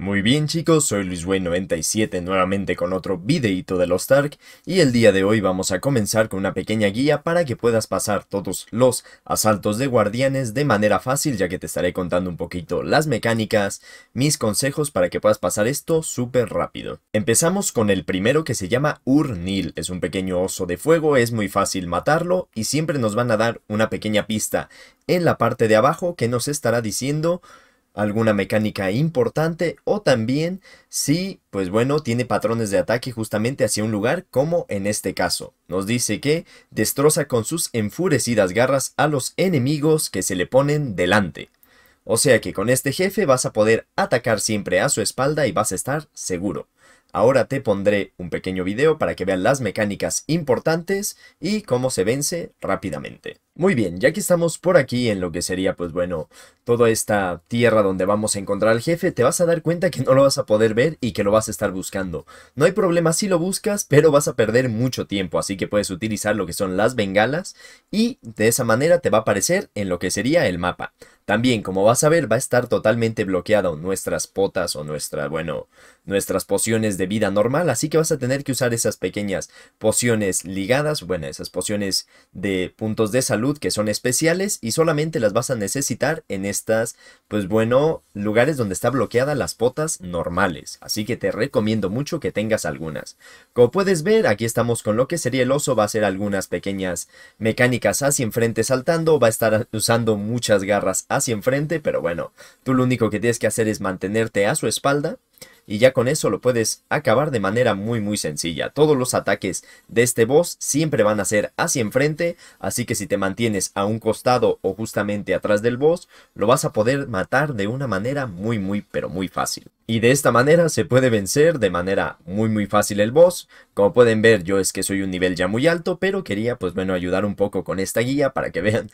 Muy bien chicos, soy LuisWay97 nuevamente con otro videito de los Stark y el día de hoy vamos a comenzar con una pequeña guía para que puedas pasar todos los asaltos de guardianes de manera fácil ya que te estaré contando un poquito las mecánicas, mis consejos para que puedas pasar esto súper rápido. Empezamos con el primero que se llama Urnil, es un pequeño oso de fuego, es muy fácil matarlo y siempre nos van a dar una pequeña pista en la parte de abajo que nos estará diciendo alguna mecánica importante o también si, pues bueno, tiene patrones de ataque justamente hacia un lugar como en este caso. Nos dice que destroza con sus enfurecidas garras a los enemigos que se le ponen delante. O sea que con este jefe vas a poder atacar siempre a su espalda y vas a estar seguro. Ahora te pondré un pequeño video para que vean las mecánicas importantes y cómo se vence rápidamente. Muy bien, ya que estamos por aquí en lo que sería, pues bueno, toda esta tierra donde vamos a encontrar al jefe, te vas a dar cuenta que no lo vas a poder ver y que lo vas a estar buscando. No hay problema si lo buscas, pero vas a perder mucho tiempo, así que puedes utilizar lo que son las bengalas y de esa manera te va a aparecer en lo que sería el mapa. También, como vas a ver, va a estar totalmente bloqueado nuestras potas o nuestra, bueno, nuestras pociones de vida normal, así que vas a tener que usar esas pequeñas pociones ligadas, bueno, esas pociones de puntos de salud que son especiales y solamente las vas a necesitar en estas, pues bueno, lugares donde está bloqueada las potas normales. Así que te recomiendo mucho que tengas algunas. Como puedes ver, aquí estamos con lo que sería el oso. Va a hacer algunas pequeñas mecánicas hacia enfrente saltando. Va a estar usando muchas garras hacia enfrente, pero bueno, tú lo único que tienes que hacer es mantenerte a su espalda y ya con eso lo puedes acabar de manera muy muy sencilla. Todos los ataques de este boss siempre van a ser hacia enfrente, así que si te mantienes a un costado o justamente atrás del boss, lo vas a poder matar de una manera muy muy pero muy fácil. Y de esta manera se puede vencer de manera muy muy fácil el boss. Como pueden ver yo es que soy un nivel ya muy alto, pero quería pues bueno ayudar un poco con esta guía para que vean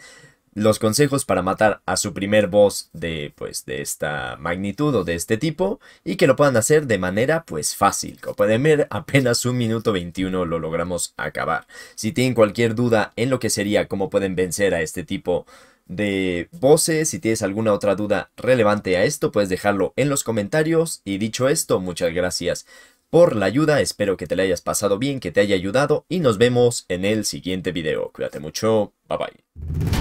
los consejos para matar a su primer boss de pues de esta magnitud o de este tipo y que lo puedan hacer de manera pues fácil. Como pueden ver, apenas un minuto 21 lo logramos acabar. Si tienen cualquier duda en lo que sería cómo pueden vencer a este tipo de voces, si tienes alguna otra duda relevante a esto, puedes dejarlo en los comentarios y dicho esto, muchas gracias por la ayuda, espero que te la hayas pasado bien, que te haya ayudado y nos vemos en el siguiente video. Cuídate mucho, bye bye.